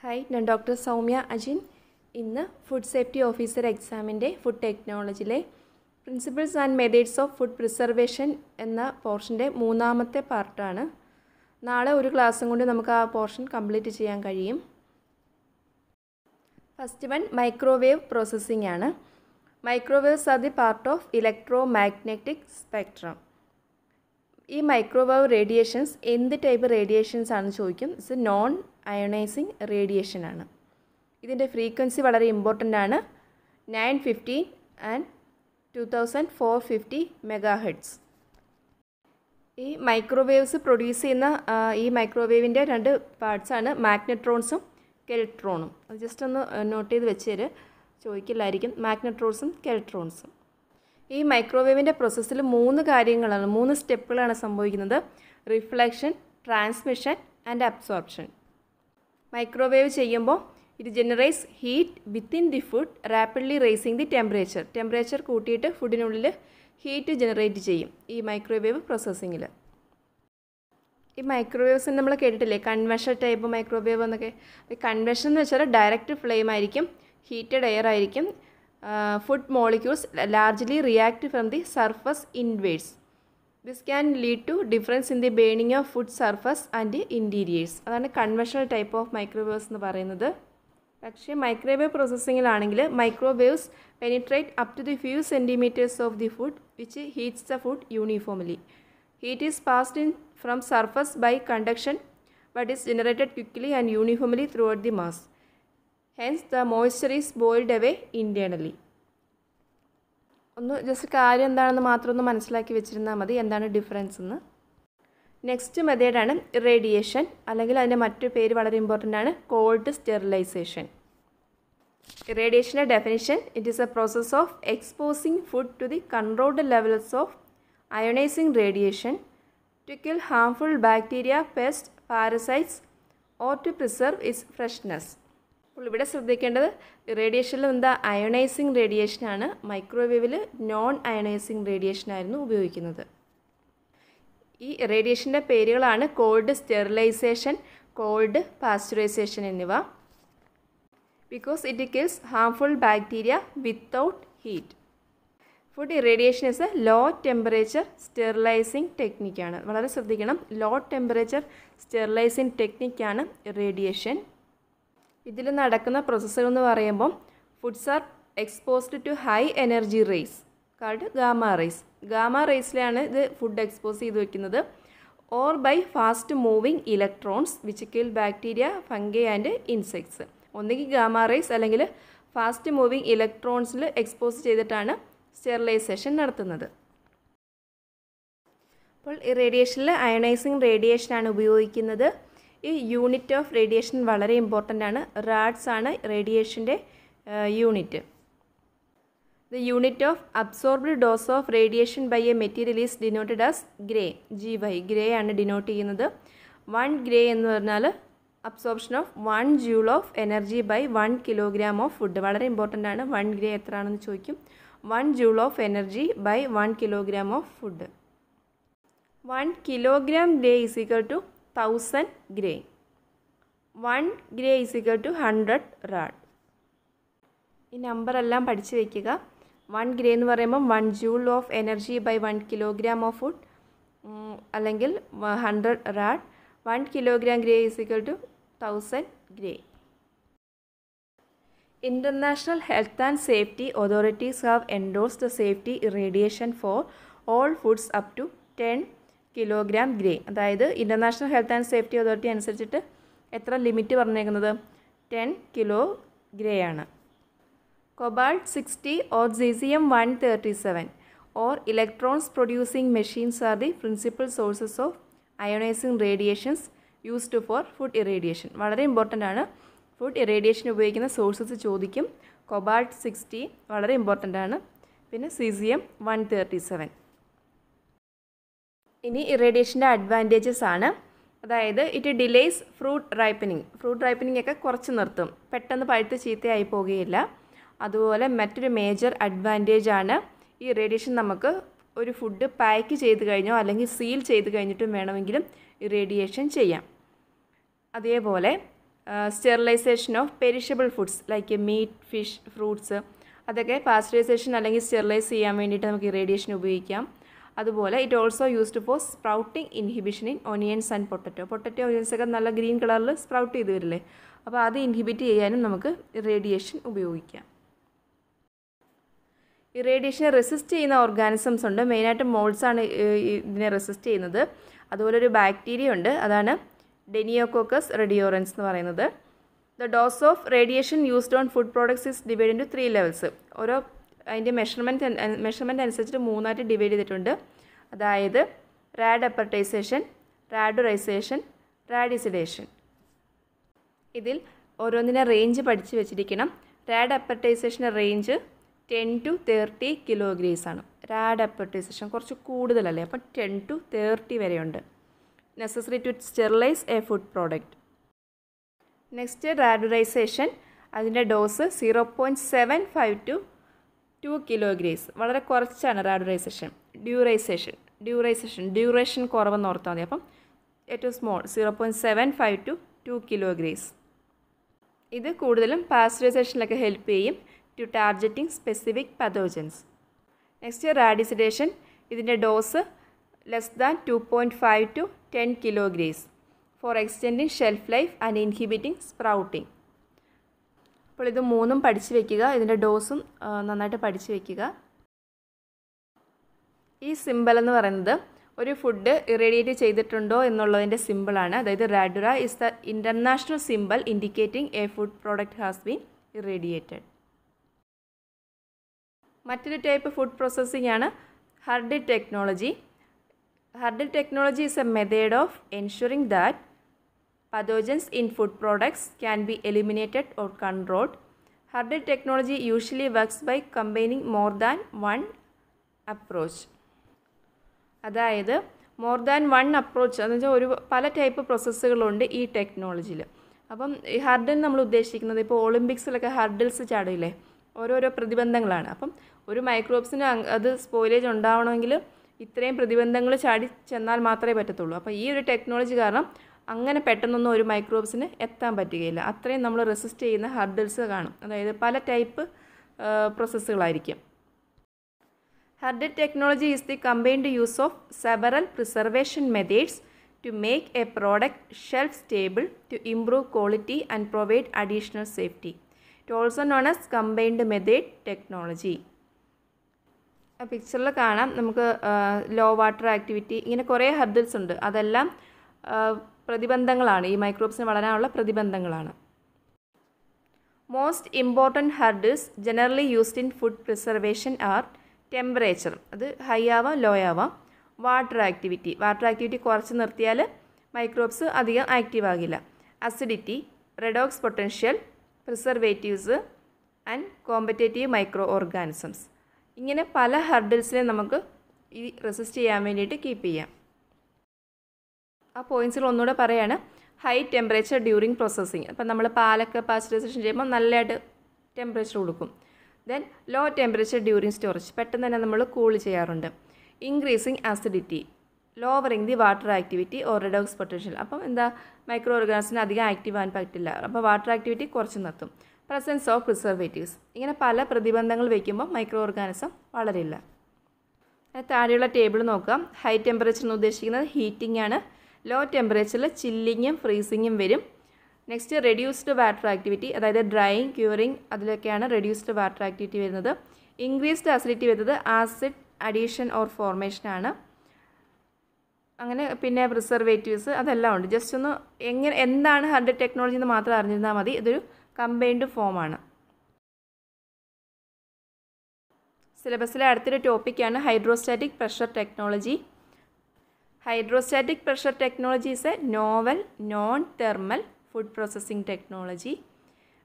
Hi ഞാൻ doctor Soumya Ajin ഇന്ന് food safety officer എക്സാമിൻ്റെ ഫുഡ് ടെക്നോളജിയിലെ principles and methods of food preservation എന്ന പോർഷൻ്റെ മൂന്നാമത്തെ പാർട്ടാണ് നാളെ ഒരു ക്ലാസ്സും കൊണ്ട് നമുക്ക് ആ പോർഷൻ കംപ്ലീറ്റ് ചെയ്യാൻ കഴിയും ഫസ്റ്റ് വൺ മൈക്രോവേവ് പ്രോസസ്സിംഗ് ആണ് microwaves are the part of electromagnetic spectrum ഈ മൈക്രോവേവ് റേഡിയേഷൻസ് എന്ത് ടൈപ്പ് റേഡിയേഷൻസ് ആണെന്ന് ചോദിക്കും ഇറ്റ്സ് നോൺ അയോണൈസിങ് റേഡിയേഷനാണ് ഇതിൻ്റെ ഫ്രീക്വൻസി വളരെ ഇമ്പോർട്ടൻ്റ് ആണ് nine fifteen and two thousand four fifty megahertz ഈ മൈക്രോവേവ്സ് പ്രൊഡ്യൂസ് ചെയ്യുന്ന ഈ മൈക്രോവേവിൻ്റെ രണ്ട് പാർട്സാണ് മാഗ്നട്രോൺസും കെൽട്രോണും അത് ജസ്റ്റ് ഒന്ന് നോട്ട് ചെയ്ത് വെച്ച് തരുക ചോദിക്കില്ലായിരിക്കും മാഗ്നട്രോൺസും കെൽട്രോൺസും ഈ മൈക്രോവേവിൻ്റെ പ്രോസസ്സിൽ മൂന്ന് കാര്യങ്ങളാണ് മൂന്ന് സ്റ്റെപ്പുകളാണ് സംഭവിക്കുന്നത് reflection transmission and absorption microwave ചെയ്യുമ്പോൾ it generates heat within the food rapidly raising the temperature temperature കൂട്ടിയിട്ട് ഫുഡിനുള്ളിൽ ഹീറ്റ് ജനറേറ്റ് ചെയ്യും ഈ മൈക്രോവേവ് പ്രോസസ്സിങ്ങിൽ ഈ മൈക്രോവേവ്സ് നമ്മൾ കേട്ടിട്ടില്ലേ കൺവെഷൻ ടൈപ്പ് മൈക്രോവേവ് എന്നൊക്കെ കൺവെഷൻ എന്ന് വെച്ചാൽ ഡയറക്റ്റ് ഫ്ലെയിം ആയിരിക്കും ഹീറ്റഡ് എയർ ആയിരിക്കും food molecules largely react from the surface inwards this can lead to difference in the burning of food surface and interiors അതാണ് conventional type of microwaves എന്ന് പറയുന്നത് പക്ഷേ microwave പ്രോസസ്സിങ്ങിലാണെങ്കിൽ microwaves penetrate up to the few centimetres of the food which heats the food uniformly heat is passed in from surface by conduction but is generated quickly and uniformly throughout the mass hence the moisture is boiled away internally ഒന്ന് just കാര്യം എന്താണെന്ന് മാത്രം ഒന്ന് മനസ്സിലാക്കി വെച്ചിരുന്നാൽ മതി എന്താണ് difference എന്ന് നെക്സ്റ്റ് മെത്തേഡാണ് റേഡിയേഷൻ അല്ലെങ്കിൽ അതിൻ്റെ മറ്റൊരു പേര് വളരെ ഇമ്പോർട്ടൻ്റ് ആണ് കോൾഡ് സ്റ്റെറിലൈസേഷൻ റേഡിയേഷൻ്റെ definition it is a process of exposing food to the controlled levels of ionising radiation to kill harmful bacteria pest parasites or to preserve its freshness അപ്പോൾ ഇവിടെ ശ്രദ്ധിക്കേണ്ടത് റേഡിയേഷനിൽ എന്താ അയണൈസിങ് റേഡിയേഷനാണ് മൈക്രോവേവിൽ നോൺ അയണൈസിങ് റേഡിയേഷനായിരുന്നു ഉപയോഗിക്കുന്നത് ഈ റേഡിയേഷൻ്റെ പേരുകളാണ് കോൾഡ് സ്റ്റെറിലൈസേഷൻ കോൾഡ് പാസ്ചറൈസേഷൻ എന്നിവ because it kills harmful bacteria without heat food irradiation is a low temperature sterilising ടെക്നിക്കാണ് വളരെ ശ്രദ്ധിക്കണം ലോ ടെമ്പറേച്ചർ സ്റ്റെറിലൈസിങ് ടെക്നിക്കാണ് ഇറേഡിയേഷൻ ഇതിൽ നടക്കുന്ന പ്രോസസ്സുകൾ എന്ന് പറയുമ്പം foods are exposed to high energy rays called gamma rays gamma റേസിലാണ് ഇത് ഫുഡ് എക്സ്പോസ് ചെയ്ത് വെക്കുന്നത് or by fast moving electrons which kill bacteria fungi and insects ഒന്നുകിൽ ഗാമ റേസ് അല്ലെങ്കിൽ ഫാസ്റ്റ് മൂവിങ് ഇലക്ട്രോൺസിൽ എക്സ്പോസ് ചെയ്തിട്ടാണ് സ്റ്റെറിലൈസേഷൻ നടത്തുന്നത് അപ്പോൾ ഈ റേഡിയേഷനിൽ അയണൈസിങ് റേഡിയേഷനാണ് ഉപയോഗിക്കുന്നത് ഈ യൂണിറ്റ് ഓഫ് റേഡിയേഷൻ വളരെ ഇമ്പോർട്ടൻ്റ് ആണ് റാഡ്സ് ആണ് റേഡിയേഷൻ്റെ unit the unit of absorbed dose of radiation by a material is denoted as gray G Y gray ആണ് ഡിനോട്ട് ചെയ്യുന്നത് വൺ ഗ്രേ എന്ന് പറഞ്ഞാൽ absorption of one joule of energy by one kilogram of food വളരെ important ആണ് one gray എത്ര ആണെന്ന് ചോദിക്കും one joule of energy by one kilogram of food one kilogram gray is equal to thousand gray one gray is equal to hundred rad ഈ നമ്പറെല്ലാം പഠിച്ചു വയ്ക്കുക one gray എന്ന് പറയുമ്പം one joule of energy by one kilogram of food അല്ലെങ്കിൽ hundred rad one kilogram gray is equal to thousand gray international health and safety authorities have endorse the safety radiation for all foods up to ten kilogram grain അതായത് international health and safety authority അനുസരിച്ചിട്ട് എത്ര limit പറഞ്ഞേക്കുന്നത് ten kilo gray ആണ് cobalt sixty or C M one thirty seven or electrons producing machines are the principal sources of ionising radiations used for food irradiation വളരെ important ആണ് food irradiation ഉപയോഗിക്കുന്ന sources ചോദിക്കും cobalt sixty വളരെ important ആണ് പിന്നെ C C M one thirty seven ഇനി ഇറേഡിയേഷൻ്റെ advantages ആണ് അതായത് it delays fruit ripening fruit ripening ഒക്കെ കുറച്ച് നിർത്തും പെട്ടെന്ന് പഴുത്ത് ചീത്തയായി പോകുകയില്ല അതുപോലെ മറ്റൊരു മേജർ അഡ്വാൻറ്റേജ് ആണ് ഈ റേഡിയേഷൻ നമുക്ക് ഒരു ഫുഡ് പാക്ക് ചെയ്ത് കഴിഞ്ഞോ അല്ലെങ്കിൽ സീൽ ചെയ്ത് കഴിഞ്ഞിട്ടും വേണമെങ്കിലും ഇറേഡിയേഷൻ ചെയ്യാം അതേപോലെ sterilisation of perishable foods like meat fish fruits അതൊക്കെ പാസ്റ്ററൈസേഷൻ അല്ലെങ്കിൽ സ്റ്റെറിലൈസ് ചെയ്യാൻ വേണ്ടിയിട്ട് നമുക്ക് ഇറേഡിയേഷൻ ഉപയോഗിക്കാം അതുപോലെ it also used for sprouting inhibition in onions and potato potato ഒനിയൻസൊക്കെ നല്ല ഗ്രീൻ കളറിൽ സ്പ്രൗട്ട് ചെയ്ത് വരില്ലേ അപ്പോൾ അത് ഇൻഹിബിറ്റ് ചെയ്യാനും നമുക്ക് റേഡിയേഷൻ ഉപയോഗിക്കാം റേഡിയേഷൻ റെസിസ്റ്റ് ചെയ്യുന്ന ഓർഗാനിസംസ് ഉണ്ട് മെയിനായിട്ട് മോൾസാണ് ഇതിനെ റെസിസ്റ്റ് ചെയ്യുന്നത് അതുപോലെ ഒരു ബാക്ടീരിയ ഉണ്ട് അതാണ് ഡെനിയോക്കോക്കസ് റെഡിയോറൻസ് എന്ന് പറയുന്നത് the dose of radiation used on food products is divide into three levels ഓരോ അതിൻ്റെ മെഷർമെൻറ്റ് മെഷർമെൻ്റ് അനുസരിച്ചിട്ട് മൂന്നായിട്ട് ഡിവൈഡ് ചെയ്തിട്ടുണ്ട് അതായത് റാഡ് അപ്പർട്ടൈസേഷൻ റാഡുറൈസേഷൻ റാഡിസിഡേഷൻ ഇതിൽ ഓരോന്നിനെ റേഞ്ച് പഠിച്ചു വെച്ചിരിക്കണം റാഡ് അപ്പർട്ടൈസേഷൻ്റെ range ten to thirty kilograys ആണ് റാഡ് അപ്പർട്ടൈസേഷൻ കുറച്ച് കൂടുതലല്ലേ അപ്പം ടെൻ ടു തേർട്ടി വരെയുണ്ട് necessary to sterilize a food product next radurization അതിൻ്റെ dose zero point seven five to two kilograys വളരെ കുറച്ചാണ് റാഡറൈസേഷൻ ഡ്യൂറൈസേഷൻ ഡ്യൂറൈസേഷൻ ഡ്യൂറേഷൻ കുറവെന്ന് ഓർത്താൽ മതി അപ്പം ഏറ്റവും small zero point seven five to two kilograys ഇത് കൂടുതലും പാസ്റ്ററൈസേഷനിലൊക്കെ ഹെൽപ്പ് ചെയ്യും to targeting specific pathogens next radicidation ഇതിൻ്റെ dose less than two point five to ten kilograys for extending shelf life and inhibiting sprouting അപ്പോൾ ഇത് മൂന്നും പഠിച്ചു വെക്കുക ഇതിൻ്റെ ഡോസും നന്നായിട്ട് പഠിച്ചു വെക്കുക ഈ സിമ്പിൾ എന്ന് പറയുന്നത് ഒരു ഫുഡ് ഇറേഡിയേറ്റ് ചെയ്തിട്ടുണ്ടോ എന്നുള്ളതിൻ്റെ സിമ്പിളാണ് അതായത് Radura is the international simple indicating a food product has been irradiated മറ്റൊരു ടൈപ്പ് ഫുഡ് പ്രോസസ്സിംഗ് ആണ് hurdle technology hurdle technology is a method of ensuring that Pathogens in food products can be eliminated or controlled. Herded technology usually works by combining more than one approach. അതായത് more than one approach എന്ന് വെച്ചാൽ ഒരു പല type പ്രോസസ്സുകളുണ്ട് ഈ ടെക്നോളജിയിൽ അപ്പം ഈ hurdle നമ്മൾ ഉദ്ദേശിക്കുന്നത് ഇപ്പോൾ ഒളിമ്പിക്സിലൊക്കെ ഹർഡിൽസ് ചാടില്ലേ ഓരോരോ പ്രതിബന്ധങ്ങളാണ് അപ്പം ഒരു മൈക്രോബ്സിന് അത് സ്പോയിലേജ് ഉണ്ടാവണമെങ്കിൽ ഇത്രയും പ്രതിബന്ധങ്ങൾ ചാടി ചെന്നാൽ മാത്രമേ പറ്റത്തുള്ളൂ അപ്പോൾ ഈ ഒരു ടെക്നോളജി കാരണം അങ്ങനെ പെട്ടെന്നൊന്നും ഒരു മൈക്രോബ്സിന് എത്താൻ പറ്റുകയില്ല അത്രയും നമ്മൾ റെസിസ്റ്റ് ചെയ്യുന്ന ഹർഡിൽസ് കാണും അതായത് പല ടൈപ്പ് പ്രോസസ്സുകളായിരിക്കും hurdle technology is the combined use of several preservation methods to make a product shelf stable to improve quality and provide additional safety it also known as combined method technology പിക്ചറിൽ കാണാം നമുക്ക് law water activity ഇങ്ങനെ കുറേ hurdles ഉണ്ട് അതെല്ലാം പ്രതിബന്ധങ്ങളാണ് ഈ മൈക്രോബ്സിന് വളരാനുള്ള പ്രതിബന്ധങ്ങളാണ് most important hurdles generally used in food preservation are temperature അത് ഹൈ ആവാം ലോ ആവാം വാട്ടർ ആക്ടിവിറ്റി വാട്ടർ ആക്ടിവിറ്റി കുറച്ച് നിർത്തിയാൽ മൈക്രോബ്സ് അധികം ആക്റ്റീവ് ആകില്ല acidity redox potential preservatives and competitive microorganisms ഇങ്ങനെ പല ഹർഡിൽസിനെ നമുക്ക് ഈ റെസിസ്റ്റ് ചെയ്യാൻ വേണ്ടിയിട്ട് കീപ്പ് ചെയ്യാം ആ പോയിൻറ്റ്സിൽ ഒന്നുകൂടെ പറയാണ് ഹൈ ടെമ്പറേച്ചർ ഡ്യൂറിങ് പ്രോസസ്സിങ് അപ്പം നമ്മൾ പാലൊക്കെ പാസ്ചറൈസേഷൻ ചെയ്യുമ്പോൾ നല്ലതായിട്ട് ടെമ്പറേച്ചർ കൊടുക്കും then low temperature during storage പെട്ടെന്ന് തന്നെ നമ്മൾ കൂൾ ചെയ്യാറുണ്ട് increasing acidity lowering the water activity or redox potential അപ്പം എന്താ മൈക്രോ ഓർഗാനിസിന് അധികം ആക്റ്റീവ് ആകാൻ പറ്റില്ല അപ്പോൾ വാട്ടർ ആക്ടിവിറ്റി കുറച്ച് നിർത്തും പ്രസൻസ് ഓഫ് പ്രിസർവേറ്റീവ്സ് ഇങ്ങനെ പല പ്രതിബന്ധങ്ങൾ വയ്ക്കുമ്പോൾ മൈക്രോ ഓർഗാനിസം വളരില്ല താഴെയുള്ള ടേബിൾ നോക്കാം ഹൈ ടെമ്പറേച്ചർ എന്ന് ഉദ്ദേശിക്കുന്നത് ഹീറ്റിംഗ് ആണ് ലോ ടെമ്പറേച്ചറിൽ ചില്ലിങ്ങും ഫ്രീസിങ്ങും വരും നെക്സ്റ്റ് റെഡ്യൂസ്ഡ് വാട്ടർ ആക്ടിവിറ്റി അതായത് ഡ്രൈയിങ് ക്യൂറിങ് അതിലൊക്കെയാണ് റെഡ്യൂസ്ഡ് വാട്ടർ ആക്ടിവിറ്റി വരുന്നത് ഇൻക്രീസ്ഡ് അസിഡിറ്റി വരുന്നത് ആസിഡ് അഡീഷൻ ഓർ ഫോർമേഷൻ ആണ് അങ്ങനെ പിന്നെ പ്രിസർവേറ്റീവ്സ് അതെല്ലാം ഉണ്ട് ജസ്റ്റ് ഒന്ന് എങ്ങനെ എന്താണ് ഹർഡ് ടെക്നോളജി എന്ന് മാത്രം അറിഞ്ഞിരുന്നാൽ മതി ഇതൊരു കമ്പൈൻഡ് ഫോമാണ് സിലബസിലെ അടുത്തൊരു ടോപ്പിക്കാണ് hydrostatic pressure technology hydrostatic pressure technology is a novel non thermal food processing technology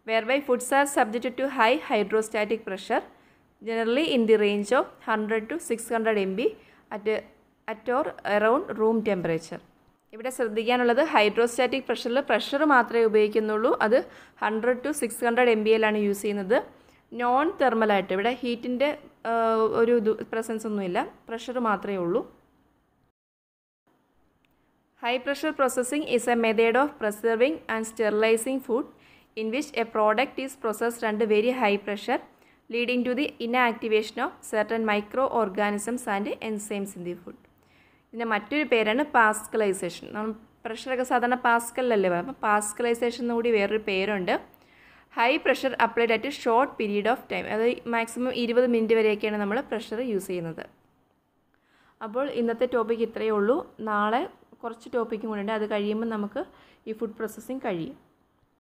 whereby foods are subject to high hydrostatic pressure generally in the range of hundred to six hundred MPa at at or around room temperature ഇവിടെ ശ്രദ്ധിക്കാനുള്ളത് ഹൈഡ്രോസ്റ്റാറ്റിക് പ്രഷറിൽ pressure മാത്രമേ ഉപയോഗിക്കുന്നുള്ളൂ അത് hundred to six hundred MPa എല്ലാണ് use ചെയ്യുന്നത് non തെർമലായിട്ട് ഇവിടെ ഹീറ്റിൻ്റെ ഒരു പ്രസൻസ് ഒന്നുമില്ല പ്രഷർ മാത്രമേ ഉള്ളൂ high pressure processing is a method of preserving and sterilizing food in which a product is processed രണ്ട് very high pressure leading to the inactivation of certain microorganisms and enzymes in the food ഇതിൻ്റെ മറ്റൊരു പേരാണ് പാസ്കലൈസേഷൻ നമ്മൾ പ്രഷറൊക്കെ സാധാരണ പാസ്കലല്ലേ അപ്പോൾ പാസ്കലൈസേഷൻ കൂടി വേറൊരു പേരുണ്ട് high pressure applied at short period of time അതായത് മാക്സിമം ഇരുപത് മിനിറ്റ് വരെയൊക്കെയാണ് നമ്മൾ പ്രഷർ യൂസ് ചെയ്യുന്നത് അപ്പോൾ ഇന്നത്തെ ടോപ്പിക് ഇത്രയേ ഉള്ളൂ നാളെ കുറച്ച് ടോപ്പിക്കും കൂടെ ഉണ്ട് അത് കഴിയുമ്പോൾ നമുക്ക് ഈ ഫുഡ് പ്രോസസ്സിങ് കഴിയും